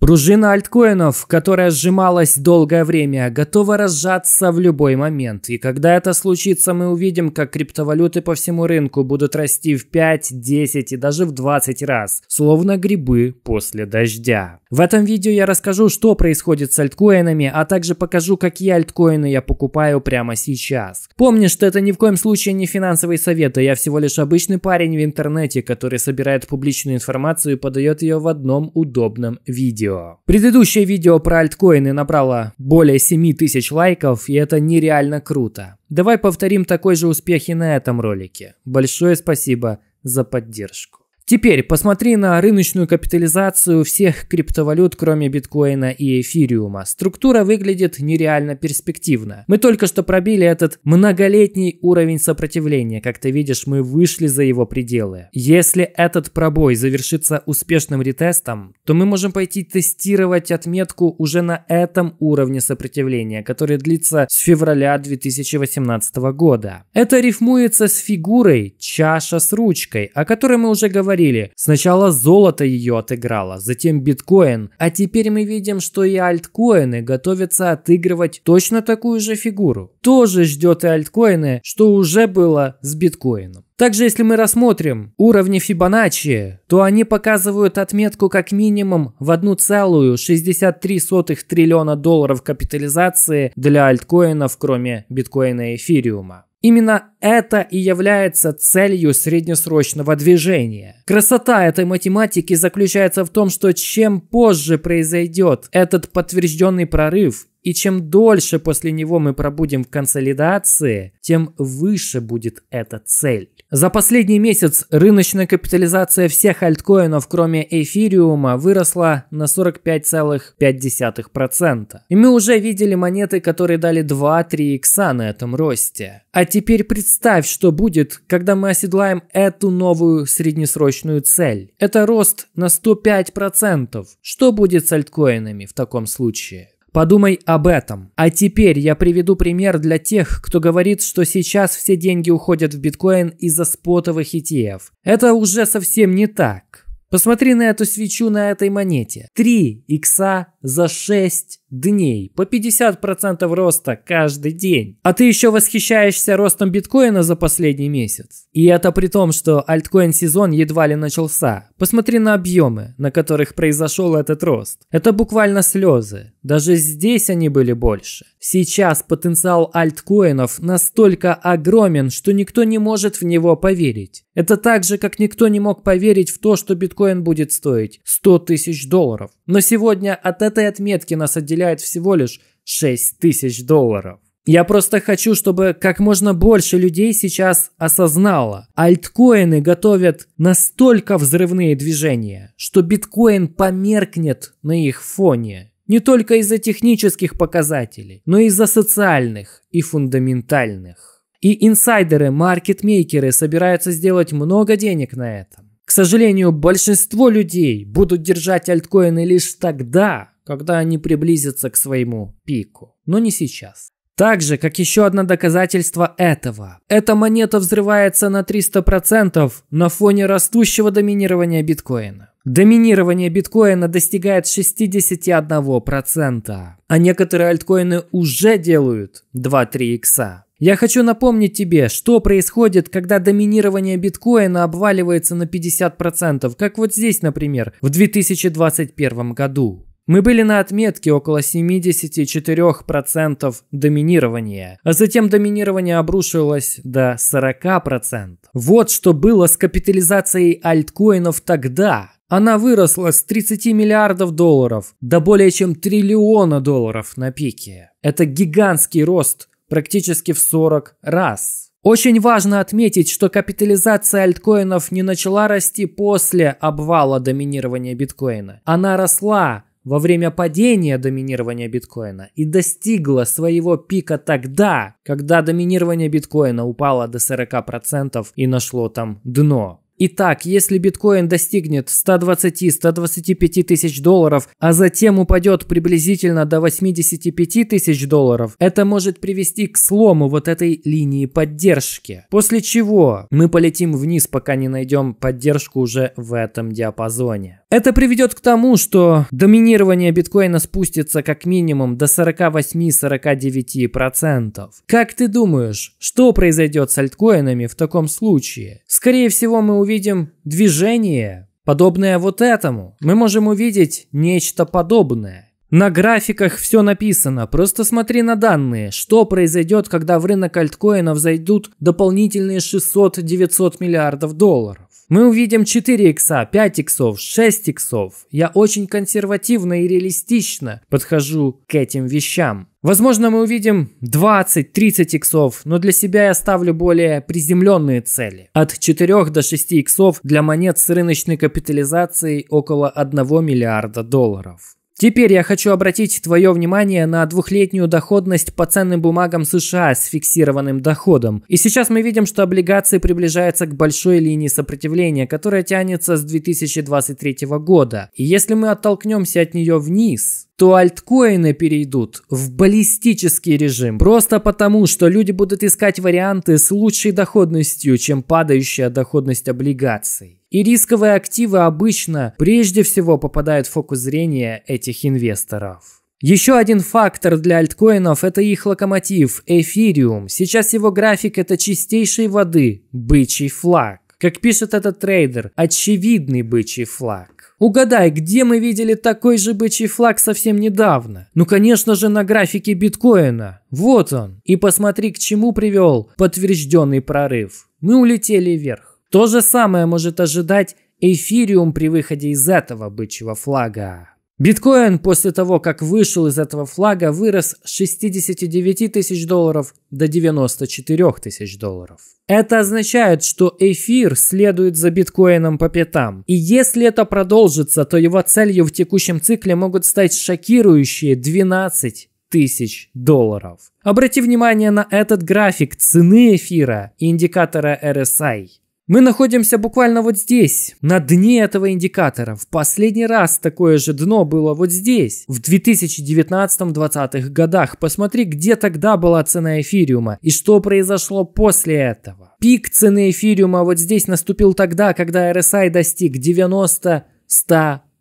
Пружина альткоинов, которая сжималась долгое время, готова разжаться в любой момент. И когда это случится, мы увидим, как криптовалюты по всему рынку будут расти в 5, 10 и даже в 20 раз, словно грибы после дождя. В этом видео я расскажу, что происходит с альткоинами, а также покажу, какие альткоины я покупаю прямо сейчас. Помни, что это ни в коем случае не финансовый совет, а я всего лишь обычный парень в интернете, который собирает публичную информацию и подает ее в одном удобном видео. Предыдущее видео про альткоины набрало более 7 тысяч лайков, и это нереально круто. Давай повторим такой же успех и на этом ролике. Большое спасибо за поддержку. Теперь посмотри на рыночную капитализацию всех криптовалют, кроме биткоина и эфириума. Структура выглядит нереально перспективно. Мы только что пробили этот многолетний уровень сопротивления. Как ты видишь, мы вышли за его пределы. Если этот пробой завершится успешным ретестом, то мы можем пойти тестировать отметку уже на этом уровне сопротивления, который длится с февраля 2018 года. Это рифмуется с фигурой чаша с ручкой, о которой мы уже говорили говорили, сначала золото ее отыграло, затем биткоин, а теперь мы видим, что и альткоины готовятся отыгрывать точно такую же фигуру. Тоже ждет и альткоины, что уже было с биткоином. Также, если мы рассмотрим уровни Фибоначчи, то они показывают отметку как минимум в 1,63 триллиона долларов капитализации для альткоинов, кроме биткоина и эфириума. Именно это и является целью среднесрочного движения. Красота этой математики заключается в том, что чем позже произойдет этот подтвержденный прорыв, и чем дольше после него мы пробудем в консолидации, тем выше будет эта цель. За последний месяц рыночная капитализация всех альткоинов, кроме эфириума, выросла на 45,5%. И мы уже видели монеты, которые дали 2-3 икса на этом росте. А теперь представь, что будет, когда мы оседлаем эту новую среднесрочную цель. Это рост на 105%. Что будет с альткоинами в таком случае? Подумай об этом. А теперь я приведу пример для тех, кто говорит, что сейчас все деньги уходят в биткоин из-за спотовых ETF. Это уже совсем не так. Посмотри на эту свечу на этой монете. 3 икса за 6 дней. По 50% роста каждый день. А ты еще восхищаешься ростом биткоина за последний месяц. И это при том, что альткоин сезон едва ли начался. Посмотри на объемы, на которых произошел этот рост. Это буквально слезы. Даже здесь они были больше. Сейчас потенциал альткоинов настолько огромен, что никто не может в него поверить. Это так же, как никто не мог поверить в то, что биткоин будет стоить 100 тысяч долларов. Но сегодня от этой отметки нас отделяет всего лишь 6 тысяч долларов. Я просто хочу, чтобы как можно больше людей сейчас осознало. Альткоины готовят настолько взрывные движения, что биткоин померкнет на их фоне. Не только из-за технических показателей, но и из-за социальных и фундаментальных. И инсайдеры, маркетмейкеры собираются сделать много денег на этом. К сожалению, большинство людей будут держать альткоины лишь тогда, когда они приблизятся к своему пику, но не сейчас. Также, как еще одно доказательство этого. Эта монета взрывается на 300% на фоне растущего доминирования биткоина. Доминирование биткоина достигает 61%, а некоторые альткоины уже делают 2-3 икса. Я хочу напомнить тебе, что происходит, когда доминирование биткоина обваливается на 50%, как вот здесь, например, в 2021 году. Мы были на отметке около 74% доминирования, а затем доминирование обрушилось до 40%. Вот что было с капитализацией альткоинов тогда. Она выросла с 30 миллиардов долларов до более чем триллиона долларов на пике. Это гигантский рост практически в 40 раз. Очень важно отметить, что капитализация альткоинов не начала расти после обвала доминирования биткоина. Она росла во время падения доминирования биткоина и достигла своего пика тогда, когда доминирование биткоина упало до 40% и нашло там дно. Итак, если биткоин достигнет 120-125 тысяч долларов, а затем упадет приблизительно до 85 тысяч долларов, это может привести к слому вот этой линии поддержки. После чего мы полетим вниз, пока не найдем поддержку уже в этом диапазоне. Это приведет к тому, что доминирование биткоина спустится как минимум до 48-49%. Как ты думаешь, что произойдет с альткоинами в таком случае? Скорее всего, мы увидим движение, подобное вот этому. Мы можем увидеть нечто подобное. На графиках все написано, просто смотри на данные, что произойдет, когда в рынок альткоинов зайдут дополнительные 600-900 миллиардов долларов. Мы увидим 4 икса, 5 иксов, 6 иксов. Я очень консервативно и реалистично подхожу к этим вещам. Возможно, мы увидим 20-30 иксов, но для себя я ставлю более приземленные цели. От 4 до 6 иксов для монет с рыночной капитализацией около 1 миллиарда долларов. Теперь я хочу обратить твое внимание на двухлетнюю доходность по ценным бумагам США с фиксированным доходом. И сейчас мы видим, что облигации приближаются к большой линии сопротивления, которая тянется с 2023 года. И если мы оттолкнемся от нее вниз, то альткоины перейдут в баллистический режим. Просто потому, что люди будут искать варианты с лучшей доходностью, чем падающая доходность облигаций. И рисковые активы обычно прежде всего попадают в фокус зрения этих инвесторов. Еще один фактор для альткоинов – это их локомотив – эфириум. Сейчас его график – это чистейшей воды – бычий флаг. Как пишет этот трейдер, очевидный бычий флаг. Угадай, где мы видели такой же бычий флаг совсем недавно? Ну, конечно же, на графике биткоина. Вот он. И посмотри, к чему привел подтвержденный прорыв. Мы улетели вверх. То же самое может ожидать эфириум при выходе из этого бычьего флага. Биткоин после того, как вышел из этого флага, вырос с 69 тысяч долларов до 94 тысяч долларов. Это означает, что эфир следует за биткоином по пятам. И если это продолжится, то его целью в текущем цикле могут стать шокирующие 12 тысяч долларов. Обрати внимание на этот график цены эфира и индикатора RSI. Мы находимся буквально вот здесь, на дне этого индикатора. В последний раз такое же дно было вот здесь, в 2019-2020 годах. Посмотри, где тогда была цена эфириума и что произошло после этого. Пик цены эфириума вот здесь наступил тогда, когда RSI достиг 90-100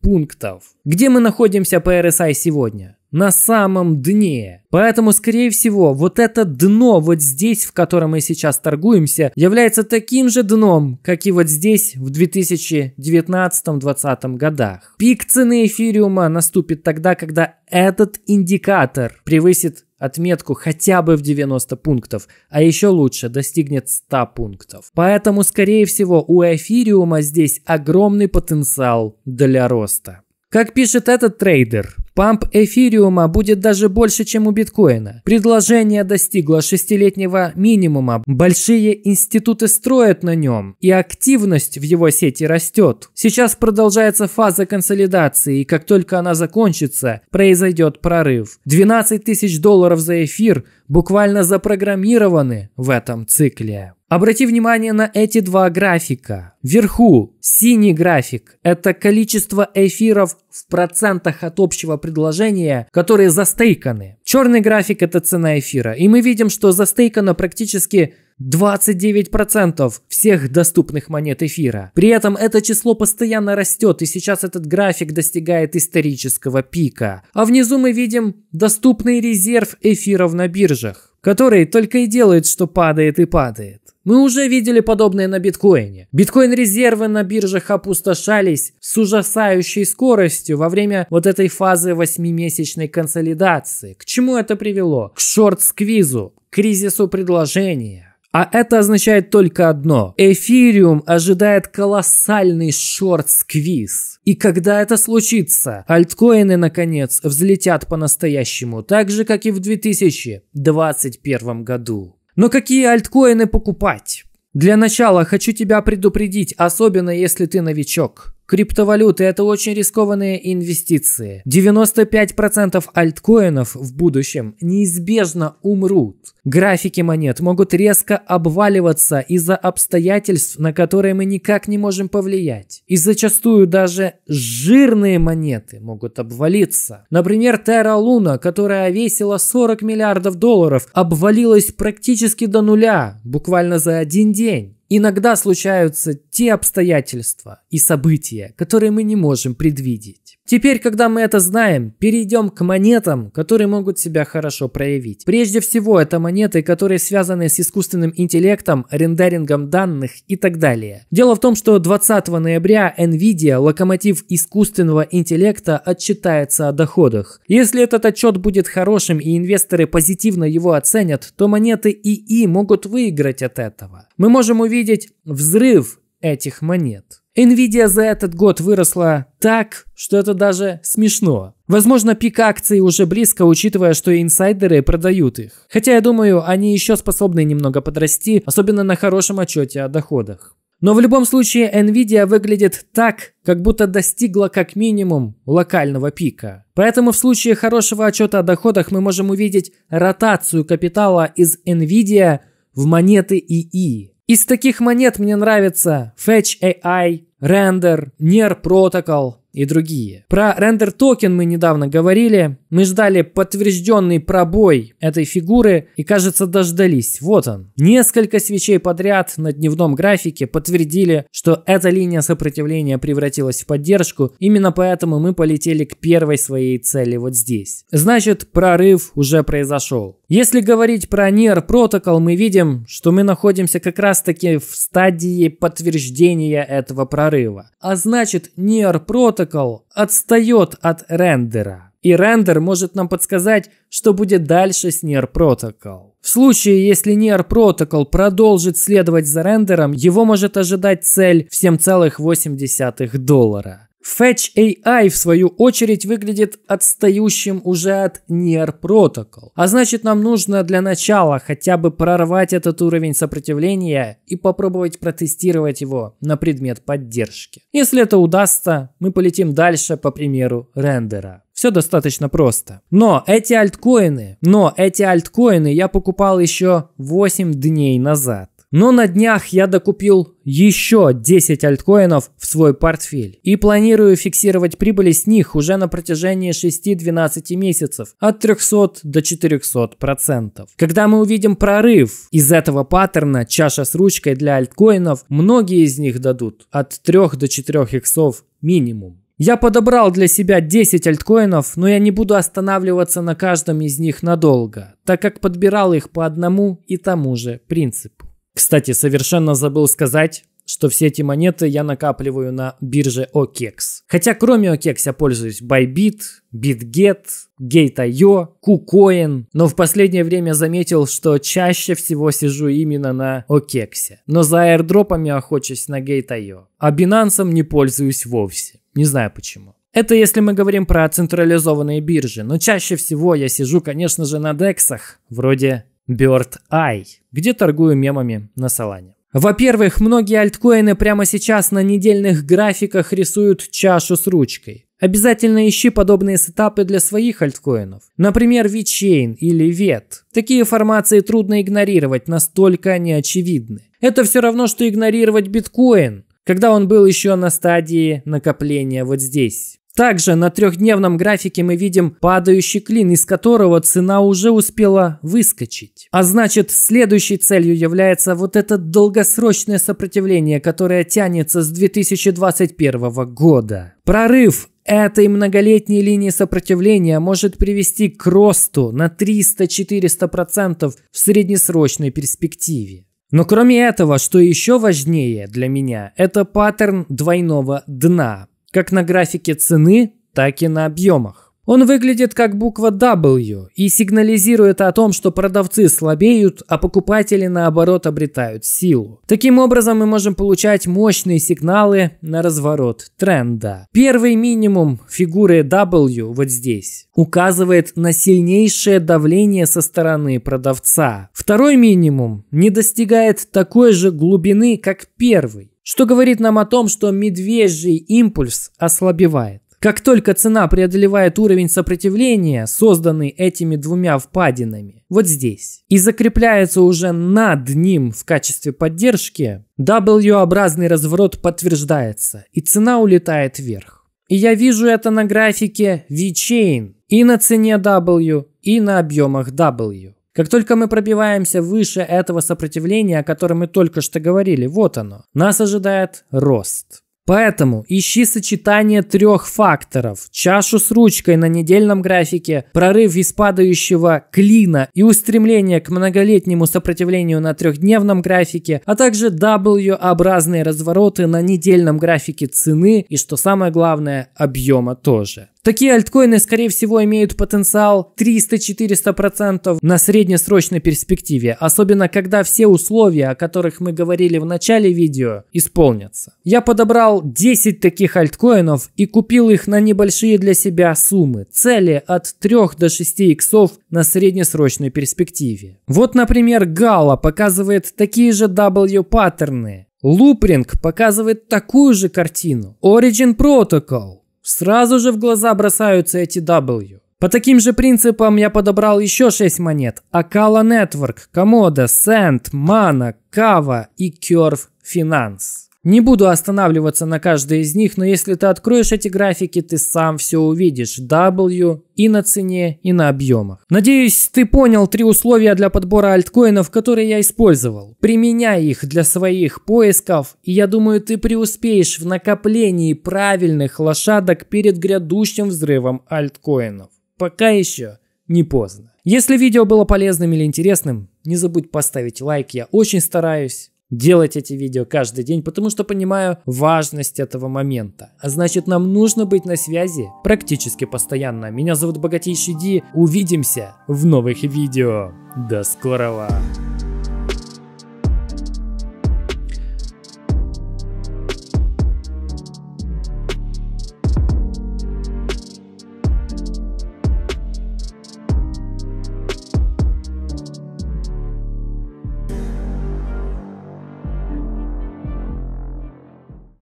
пунктов. Где мы находимся по RSI сегодня? на самом дне. Поэтому, скорее всего, вот это дно вот здесь, в котором мы сейчас торгуемся, является таким же дном, как и вот здесь в 2019-2020 годах. Пик цены эфириума наступит тогда, когда этот индикатор превысит отметку хотя бы в 90 пунктов, а еще лучше достигнет 100 пунктов. Поэтому, скорее всего, у эфириума здесь огромный потенциал для роста. Как пишет этот трейдер, памп эфириума будет даже больше, чем у биткоина. Предложение достигло шестилетнего минимума, большие институты строят на нем, и активность в его сети растет. Сейчас продолжается фаза консолидации, и как только она закончится, произойдет прорыв. 12 тысяч долларов за эфир буквально запрограммированы в этом цикле. Обрати внимание на эти два графика. Вверху синий график – это количество эфиров в процентах от общего предложения, которые застейканы. Черный график – это цена эфира. И мы видим, что застейкано практически 29% всех доступных монет эфира. При этом это число постоянно растет, и сейчас этот график достигает исторического пика. А внизу мы видим доступный резерв эфиров на биржах который только и делает, что падает и падает. Мы уже видели подобное на биткоине. Биткоин-резервы на биржах опустошались с ужасающей скоростью во время вот этой фазы восьмимесячной консолидации. К чему это привело? К шорт-сквизу, кризису предложения. А это означает только одно. Эфириум ожидает колоссальный шорт-сквиз. И когда это случится, альткоины, наконец, взлетят по-настоящему, так же, как и в 2021 году. Но какие альткоины покупать? Для начала хочу тебя предупредить, особенно если ты новичок. Криптовалюты – это очень рискованные инвестиции. 95% альткоинов в будущем неизбежно умрут. Графики монет могут резко обваливаться из-за обстоятельств, на которые мы никак не можем повлиять. И зачастую даже жирные монеты могут обвалиться. Например, Терра Луна, которая весила 40 миллиардов долларов, обвалилась практически до нуля, буквально за один день. Иногда случаются те обстоятельства и события, которые мы не можем предвидеть. Теперь, когда мы это знаем, перейдем к монетам, которые могут себя хорошо проявить. Прежде всего, это монеты, которые связаны с искусственным интеллектом, рендерингом данных и так далее. Дело в том, что 20 ноября Nvidia, локомотив искусственного интеллекта, отчитается о доходах. Если этот отчет будет хорошим и инвесторы позитивно его оценят, то монеты ИИ могут выиграть от этого. Мы можем увидеть взрыв этих монет. Nvidia за этот год выросла так, что это даже смешно. Возможно, пик акций уже близко, учитывая, что инсайдеры продают их. Хотя я думаю, они еще способны немного подрасти, особенно на хорошем отчете о доходах. Но в любом случае Nvidia выглядит так, как будто достигла как минимум локального пика. Поэтому в случае хорошего отчета о доходах мы можем увидеть ротацию капитала из Nvidia в монеты ИИ. Из таких монет мне нравится Fetch AI, Render, NER Protocol, и другие. Про рендер токен мы недавно говорили. Мы ждали подтвержденный пробой этой фигуры и, кажется, дождались. Вот он. Несколько свечей подряд на дневном графике подтвердили, что эта линия сопротивления превратилась в поддержку. Именно поэтому мы полетели к первой своей цели вот здесь. Значит, прорыв уже произошел. Если говорить про NER протокол, мы видим, что мы находимся как раз-таки в стадии подтверждения этого прорыва. А значит, NER Protocol Protocol отстает от рендера. И рендер может нам подсказать, что будет дальше с NIR Protocol. В случае, если NIR Protocol продолжит следовать за рендером, его может ожидать цель в 7,8 доллара. Fetch AI, в свою очередь, выглядит отстающим уже от Near Protocol. А значит, нам нужно для начала хотя бы прорвать этот уровень сопротивления и попробовать протестировать его на предмет поддержки. Если это удастся, мы полетим дальше по примеру рендера. Все достаточно просто. Но эти альткоины, но эти альткоины я покупал еще 8 дней назад. Но на днях я докупил еще 10 альткоинов в свой портфель и планирую фиксировать прибыли с них уже на протяжении 6-12 месяцев от 300 до 400 процентов. Когда мы увидим прорыв из этого паттерна, чаша с ручкой для альткоинов, многие из них дадут от 3 до 4 иксов минимум. Я подобрал для себя 10 альткоинов, но я не буду останавливаться на каждом из них надолго, так как подбирал их по одному и тому же принципу. Кстати, совершенно забыл сказать, что все эти монеты я накапливаю на бирже OKEX. Хотя кроме OKEX я пользуюсь Bybit, BitGet, Gate.io, KuCoin, но в последнее время заметил, что чаще всего сижу именно на OKEX. Но за аирдропами охочусь на Gate.io, а Binance не пользуюсь вовсе. Не знаю почему. Это если мы говорим про централизованные биржи, но чаще всего я сижу, конечно же, на дексах, вроде Bird Eye, где торгую мемами на Салане. Во-первых, многие альткоины прямо сейчас на недельных графиках рисуют чашу с ручкой. Обязательно ищи подобные сетапы для своих альткоинов. Например, VeChain или VET. Такие формации трудно игнорировать, настолько они очевидны. Это все равно, что игнорировать биткоин, когда он был еще на стадии накопления вот здесь. Также на трехдневном графике мы видим падающий клин, из которого цена уже успела выскочить. А значит, следующей целью является вот это долгосрочное сопротивление, которое тянется с 2021 года. Прорыв этой многолетней линии сопротивления может привести к росту на 300-400% в среднесрочной перспективе. Но кроме этого, что еще важнее для меня, это паттерн двойного дна как на графике цены, так и на объемах. Он выглядит как буква W и сигнализирует о том, что продавцы слабеют, а покупатели наоборот обретают силу. Таким образом мы можем получать мощные сигналы на разворот тренда. Первый минимум фигуры W вот здесь указывает на сильнейшее давление со стороны продавца. Второй минимум не достигает такой же глубины, как первый что говорит нам о том, что медвежий импульс ослабевает. Как только цена преодолевает уровень сопротивления, созданный этими двумя впадинами, вот здесь, и закрепляется уже над ним в качестве поддержки, W-образный разворот подтверждается, и цена улетает вверх. И я вижу это на графике V-Chain и на цене W, и на объемах W. Как только мы пробиваемся выше этого сопротивления, о котором мы только что говорили, вот оно, нас ожидает рост. Поэтому ищи сочетание трех факторов. Чашу с ручкой на недельном графике, прорыв из падающего клина и устремление к многолетнему сопротивлению на трехдневном графике, а также W-образные развороты на недельном графике цены и, что самое главное, объема тоже. Такие альткоины, скорее всего, имеют потенциал 300-400% на среднесрочной перспективе, особенно когда все условия, о которых мы говорили в начале видео, исполнятся. Я подобрал 10 таких альткоинов и купил их на небольшие для себя суммы, цели от 3 до 6 иксов на среднесрочной перспективе. Вот, например, Гала показывает такие же W-паттерны, Лупринг показывает такую же картину. Origin Protocol Сразу же в глаза бросаются эти W. По таким же принципам я подобрал еще 6 монет. Акала Network, Комода, Сент, Мана, Кава и Curve Finance. Не буду останавливаться на каждой из них, но если ты откроешь эти графики, ты сам все увидишь. W и на цене, и на объемах. Надеюсь, ты понял три условия для подбора альткоинов, которые я использовал. Применяй их для своих поисков, и я думаю, ты преуспеешь в накоплении правильных лошадок перед грядущим взрывом альткоинов. Пока еще не поздно. Если видео было полезным или интересным, не забудь поставить лайк, я очень стараюсь делать эти видео каждый день, потому что понимаю важность этого момента. А значит, нам нужно быть на связи практически постоянно. Меня зовут Богатейший Ди. Увидимся в новых видео. До скорого!